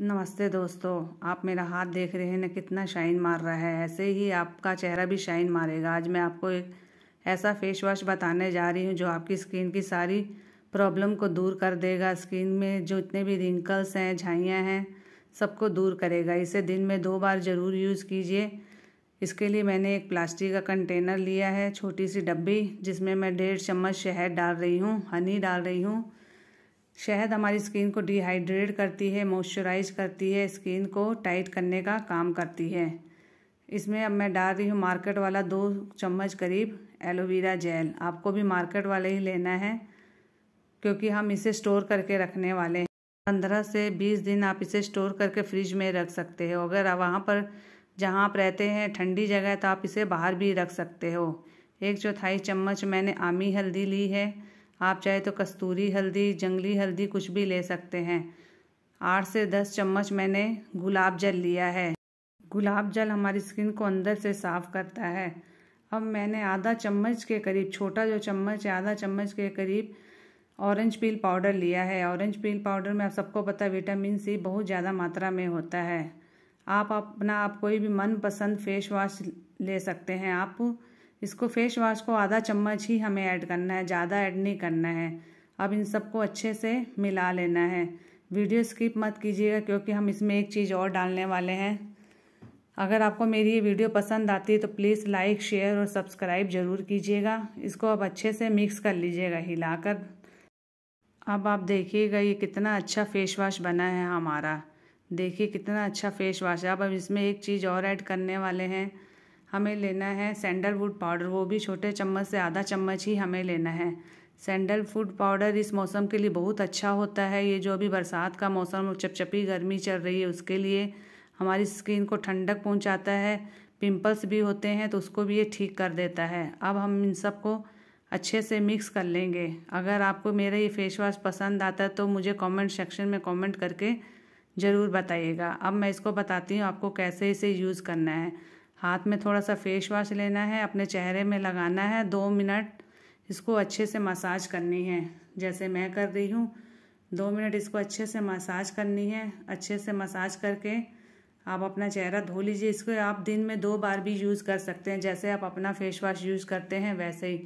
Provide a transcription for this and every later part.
नमस्ते दोस्तों आप मेरा हाथ देख रहे हैं ना कितना शाइन मार रहा है ऐसे ही आपका चेहरा भी शाइन मारेगा आज मैं आपको एक ऐसा फेस वॉश बताने जा रही हूँ जो आपकी स्किन की सारी प्रॉब्लम को दूर कर देगा स्किन में जो इतने भी रिंकल्स हैं झाइयाँ हैं सबको दूर करेगा इसे दिन में दो बार ज़रूर यूज़ कीजिए इसके लिए मैंने एक प्लास्टिक का कंटेनर लिया है छोटी सी डब्बी जिसमें मैं डेढ़ चम्मच शहद डाल रही हूँ हनी डाल रही हूँ शहद हमारी स्किन को डिहाइड्रेट करती है मॉइस्चराइज करती है स्किन को टाइट करने का काम करती है इसमें अब मैं डाल रही हूँ मार्केट वाला दो चम्मच करीब एलोवेरा जेल आपको भी मार्केट वाला ही लेना है क्योंकि हम इसे स्टोर करके रखने वाले हैं पंद्रह से बीस दिन आप इसे स्टोर करके फ्रिज में रख सकते हो अगर वहाँ पर जहाँ आप रहते हैं ठंडी जगह तो आप इसे बाहर भी रख सकते हो एक चौथाई चम्मच मैंने आमी हल्दी ली है आप चाहे तो कस्तूरी हल्दी जंगली हल्दी कुछ भी ले सकते हैं आठ से दस चम्मच मैंने गुलाब जल लिया है गुलाब जल हमारी स्किन को अंदर से साफ करता है अब मैंने आधा चम्मच के करीब छोटा जो चम्मच है आधा चम्मच के करीब ऑरेंज पील पाउडर लिया है ऑरेंज पील पाउडर में आप सबको पता है विटामिन सी बहुत ज़्यादा मात्रा में होता है आप अपना आप कोई भी मनपसंद फेस वॉश ले सकते हैं आप इसको फेस वाश को आधा चम्मच ही हमें ऐड करना है ज़्यादा ऐड नहीं करना है अब इन सबको अच्छे से मिला लेना है वीडियो स्किप मत कीजिएगा क्योंकि हम इसमें एक चीज़ और डालने वाले हैं अगर आपको मेरी ये वीडियो पसंद आती है तो प्लीज़ लाइक शेयर और सब्सक्राइब ज़रूर कीजिएगा इसको अब अच्छे से मिक्स कर लीजिएगा हिलाकर अब आप देखिएगा ये कितना अच्छा फेस वाश बना है हमारा देखिए कितना अच्छा फेस वाश है अब अब इसमें एक चीज़ और ऐड करने वाले हैं हमें लेना है सैंडलवुड पाउडर वो भी छोटे चम्मच से आधा चम्मच ही हमें लेना है सैंडल फूड पाउडर इस मौसम के लिए बहुत अच्छा होता है ये जो अभी बरसात का मौसम चपचपी गर्मी चल रही है उसके लिए हमारी स्किन को ठंडक पहुंचाता है पिंपल्स भी होते हैं तो उसको भी ये ठीक कर देता है अब हम इन सबको अच्छे से मिक्स कर लेंगे अगर आपको मेरा ये फेस वाश पसंद आता है तो मुझे कमेंट सेक्शन में कमेंट करके ज़रूर बताइएगा अब मैं इसको बताती हूँ आपको कैसे इसे यूज़ करना है हाथ में थोड़ा सा फेस वॉश लेना है अपने चेहरे में लगाना है दो मिनट इसको अच्छे से मसाज करनी है जैसे मैं कर रही हूँ दो मिनट इसको अच्छे से मसाज करनी है अच्छे से मसाज करके आप अपना चेहरा धो लीजिए इसको आप दिन में दो बार भी यूज़ कर सकते हैं जैसे आप अपना फेस वॉश यूज़ करते हैं वैसे ही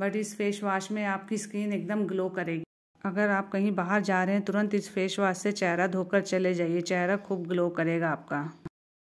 बट इस फेस वॉश में आपकी स्किन एकदम ग्लो करेगी अगर आप कहीं बाहर जा रहे हैं तुरंत इस फेस वॉश से चेहरा धोकर चले जाइए चेहरा खूब ग्लो करेगा आपका